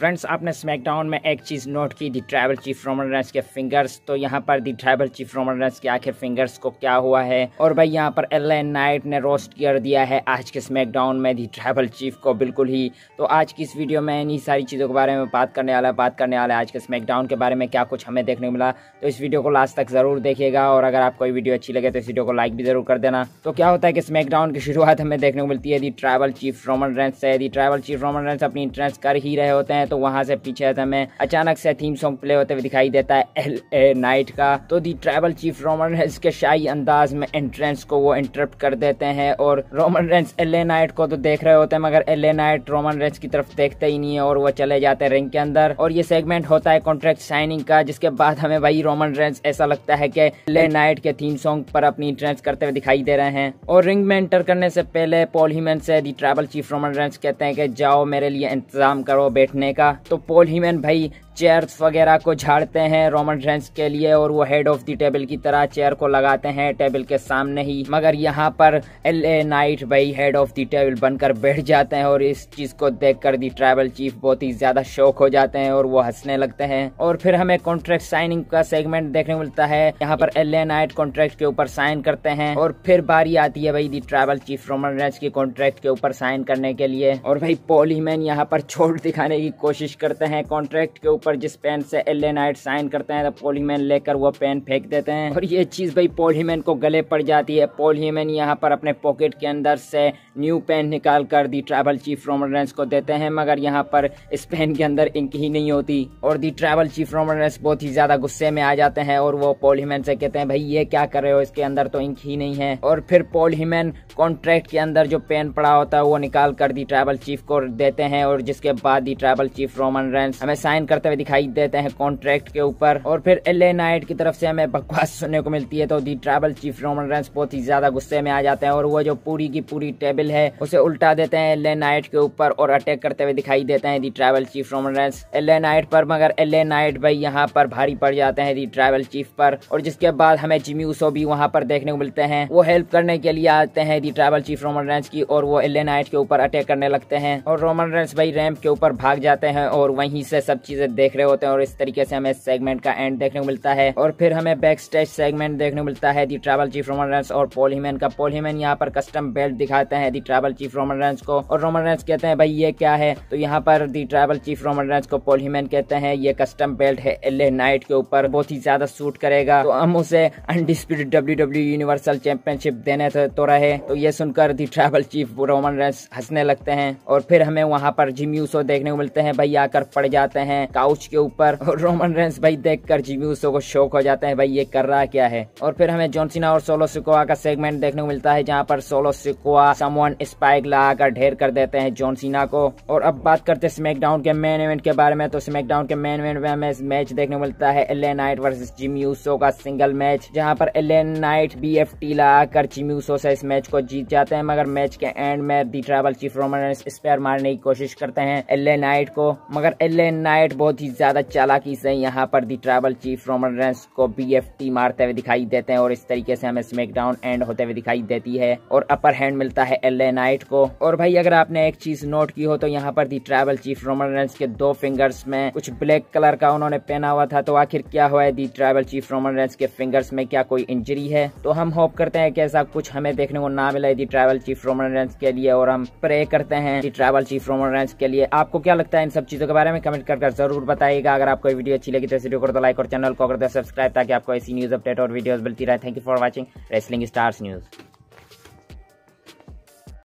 friends आपने SmackDown में एक चीज़ नोट की the tribal chief Roman Reigns के फिंगर्स तो यहाँ पर the tribal chief Roman Reigns के आखिर फिंगर्स को क्या हुआ है और भाई यहाँ पर एल एन नाइट ने रोस्ट कर दिया है आज के स्मैकडाउन में दी ट्राइबल चीफ को बिल्कुल ही तो आज की इस वीडियो में इन्हीं सारी चीज़ों के बारे में बात करने वाला है बात करने वाला है आज के स्मैकडाउन के बारे में क्या कुछ हमें देखने को मिला तो इस वीडियो को लास्ट तक ज़रूर देखिएगा और अगर आपको वीडियो अच्छी लगे तो इस वीडियो को लाइक भी जरूर कर देना तो क्या होता है कि स्मैकडाउन की शुरुआत हमें देखने को मिलती है the tribal chief Roman Reigns से the tribal chief Roman Reigns अपनी इंटरेस्ट कर ही रहे होते हैं हैं तो वहाँ से पीछे से हमें अचानक से थीम सॉन्ग प्ले होते हुए दिखाई देता है एल ए नाइट का तो the tribal chief Roman Reigns के शाही अंदाज में एंट्रेंस को वो इंटरप्ट कर देते हैं और Roman Reigns L A Knight को तो देख रहे होते हैं मगर L A Knight Roman Reigns की तरफ देखते ही नहीं है और वो चले जाते हैं रिंग के अंदर और ये सेगमेंट होता है कॉन्ट्रैक्ट साइनिंग का जिसके बाद हमें भाई रोमन रेंस ऐसा लगता है की एल ए नाइट के थीम सॉन्ग पर अपनी इंट्रेंस करते हुए दिखाई दे रहे हैं और रिंग में एंटर करने से पहले पॉल हीमन से the tribal chief Roman Reigns कहते हैं कि जाओ मेरे लिए इंतजाम करो बैठने का तो पोल हीमैन भाई चेयर्स वगैरह को झाड़ते हैं रोमन रेंस के लिए और वो हेड ऑफ दी टेबल की तरह चेयर को लगाते हैं टेबल के सामने ही मगर यहाँ पर एल ए नाइट भाई हेड ऑफ दी टेबल बनकर बैठ जाते हैं और इस चीज को देख कर दी ट्राइबल चीफ बहुत ही ज्यादा शौक हो जाते हैं और वो हंसने लगते हैं और फिर हमें कॉन्ट्रैक्ट साइनिंग का सेगमेंट देखने को मिलता है यहाँ पर एल ए नाइट कॉन्ट्रैक्ट के ऊपर साइन करते हैं और फिर बारी आती है भाई the tribal chief Roman Reigns के कॉन्ट्रैक्ट के ऊपर साइन करने के लिए और भाई पोलीमैन यहाँ पर छोड़ दिखाने की कोशिश करते हैं कॉन्ट्रैक्ट के ऊपर पर जिस पेन से एल नाइट साइन करते हैं तो पोलीमैन लेकर वो पेन फेंक देते हैं और ये चीज़ भाई पोलीमैन को गले पड़ जाती है पोलीमैन यहाँ पर अपने पॉकेट के अंदर से न्यू पेन निकाल कर दी ट्रैवल चीफ रोमरेंस को देते हैं मगर यहाँ पर इस पेन के अंदर इंक ही नहीं होती और दी ट्रैवल चीफ रोमरेंस बहुत ही ज़्यादा गुस्से में आ जाते हैं और वो पोलीमैन से कहते हैं भाई ये क्या कर रहे हो इसके अंदर तो इंक ही नहीं है और फिर पोलीमैन कॉन्ट्रैक्ट के अंदर जो पेन पड़ा होता है वो निकाल कर दी ट्रैवल चीफ को देते हैं और जिसके बाद the tribal chief Roman Reigns हमें साइन करते हुए हमें दिखाई देते हैं कॉन्ट्रैक्ट के ऊपर और फिर एल नाइट की तरफ से हमें बकवास सुनने को मिलती है तो the tribal chief Roman Reigns बहुत ही ज्यादा गुस्से में आ जाते हैं और वो जो पूरी की पूरी टेबल है उसे उल्टा देते हैं एल नाइट के ऊपर और अटैक करते हुए दिखाई देते हैं the tribal chief Roman Reigns L Knight पर मगर एल नाइट भाई यहाँ पर भारी पड़ जाते हैं दी ट्राइबल चीफ पर और जिसके बाद हमें जिमी उसो भी वहाँ पर देखने को मिलते हैं वो हेल्प करने के लिए आते हैं the tribal chief Roman Reigns की और वो एल नाइट के ऊपर अटैक करने लगते हैं और रोमन रेंस भाई रैम्प के ऊपर भाग जाते हैं और वहीं से सब चीजें देख देख रहे होते हैं और इस तरीके से हमें सेगमेंट का एंड देखने को मिलता है और फिर हमें बैक स्टेज सेगमेंट देखने को मिलता है the tribal chief Roman Reigns और पोल हीमैन का पोल हीमैन यहाँ पर कस्टम बेल्ट दिखाते हैं the tribal chief Roman Reigns को और रोमन रेंस कहते हैं भाई ये क्या है तो यहाँ पर the tribal chief Roman Reigns को पोल हीमैन कहते हैं ये कस्टम बेल्ट है एल नाइट के ऊपर बहुत ही ज्यादा सूट करेगा तो हम उसे undisputed W W universal championship देने तो, तो रहे तो ये सुनकर the tribal chief Roman Reigns हंसने लगते हैं और फिर हमें वहाँ पर जिम्यूसो देखने को मिलते हैं भाई आकर पड़ जाते हैं काउ काउच के ऊपर और रोमन रेंस भाई देख कर उसो को शौक हो जाते हैं भाई ये कर रहा क्या है और फिर हमें जॉनसिना और सोलो सिकोआ का सेगमेंट देखने को मिलता है जहाँ पर सोलो सिकोआ समवन स्पाइक लगाकर ढेर कर देते हैं जॉनसिना को और अब बात करते स्मैकडाउन के मेन इवेंट के बारे में तो स्मैकडाउन के मेन इवेंट में हमें मैच देखने को मिलता है एल नाइट वर्सेज जिम्यूसो का सिंगल मैच जहाँ पर L Knight B F T लगाकर जिम्यूसो से इस मैच को जीत जाते हैं मगर मैच के एंड में the tribal chief Roman spear मारने की कोशिश करते हैं एल नाइट को मगर एल नाइट बहुत ही ही ज्यादा चालाकी से यहाँ पर the tribal chief Roman Reigns को बी मारते हुए दिखाई देते हैं और इस तरीके से हमें डाउन एंड होते हुए दिखाई देती है और अपर हैंड मिलता है एल नाइट को और भाई अगर आपने एक चीज नोट की हो तो यहाँ पर the tribal chief Roman Reigns के दो फिंगर्स में कुछ ब्लैक कलर का उन्होंने पहना हुआ था तो आखिर क्या हुआ है the tribal chief Roman Reigns के फिंगर्स में क्या कोई इंजरी है तो हम होप करते हैं कि ऐसा कुछ हमें देखने को ना मिला the tribal chief Roman Reigns के लिए और हम प्रे करते हैं the tribal chief Roman Reigns के लिए आपको क्या लगता है इन सब चीजों के बारे में कमेंट कर जरूर बताइएगा अगर आपको वीडियो अच्छी लगी तो इस वीडियो को तो लाइक और चैनल को कर सब्सक्राइब ताकि आपको ऐसी न्यूज अपडेट और वीडियोस मिलती रहे thank you for watching wrestling stars news